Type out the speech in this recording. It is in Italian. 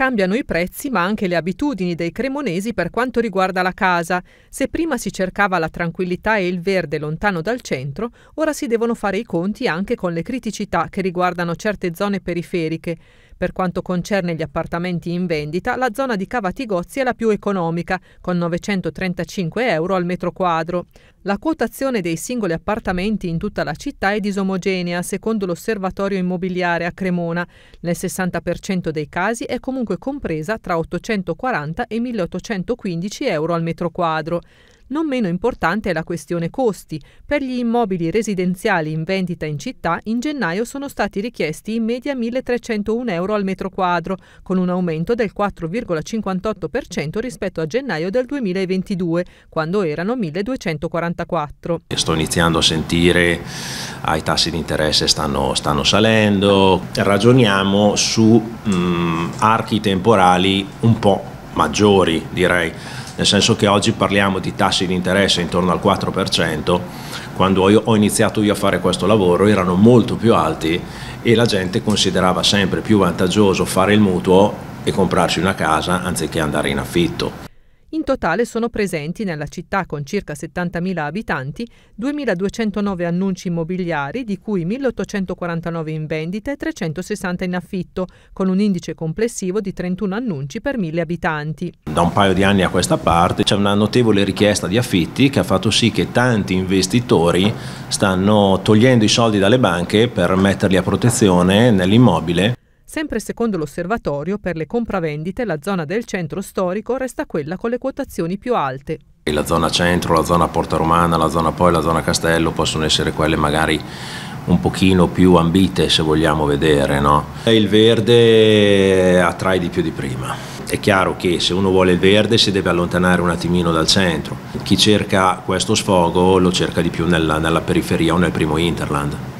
Cambiano i prezzi ma anche le abitudini dei cremonesi per quanto riguarda la casa. Se prima si cercava la tranquillità e il verde lontano dal centro, ora si devono fare i conti anche con le criticità che riguardano certe zone periferiche. Per quanto concerne gli appartamenti in vendita, la zona di Cavatigozzi è la più economica, con 935 euro al metro quadro. La quotazione dei singoli appartamenti in tutta la città è disomogenea, secondo l'osservatorio immobiliare a Cremona. Nel 60% dei casi è comunque compresa tra 840 e 1815 euro al metro quadro. Non meno importante è la questione costi. Per gli immobili residenziali in vendita in città, in gennaio sono stati richiesti in media 1.301 euro al metro quadro, con un aumento del 4,58% rispetto a gennaio del 2022, quando erano 1.244. Sto iniziando a sentire ah, i tassi di interesse stanno, stanno salendo, ragioniamo su mh, mm, archi temporali un po' maggiori direi nel senso che oggi parliamo di tassi di interesse intorno al 4%, quando ho iniziato io a fare questo lavoro erano molto più alti e la gente considerava sempre più vantaggioso fare il mutuo e comprarsi una casa anziché andare in affitto. In totale sono presenti nella città con circa 70.000 abitanti 2.209 annunci immobiliari, di cui 1.849 in vendita e 360 in affitto, con un indice complessivo di 31 annunci per 1.000 abitanti. Da un paio di anni a questa parte c'è una notevole richiesta di affitti che ha fatto sì che tanti investitori stanno togliendo i soldi dalle banche per metterli a protezione nell'immobile Sempre secondo l'osservatorio, per le compravendite la zona del centro storico resta quella con le quotazioni più alte. la zona centro, la zona Porta Romana, la zona poi, la zona Castello possono essere quelle magari un pochino più ambite se vogliamo vedere. No? Il verde attrae di più di prima. È chiaro che se uno vuole il verde si deve allontanare un attimino dal centro. Chi cerca questo sfogo lo cerca di più nella, nella periferia o nel primo Interland.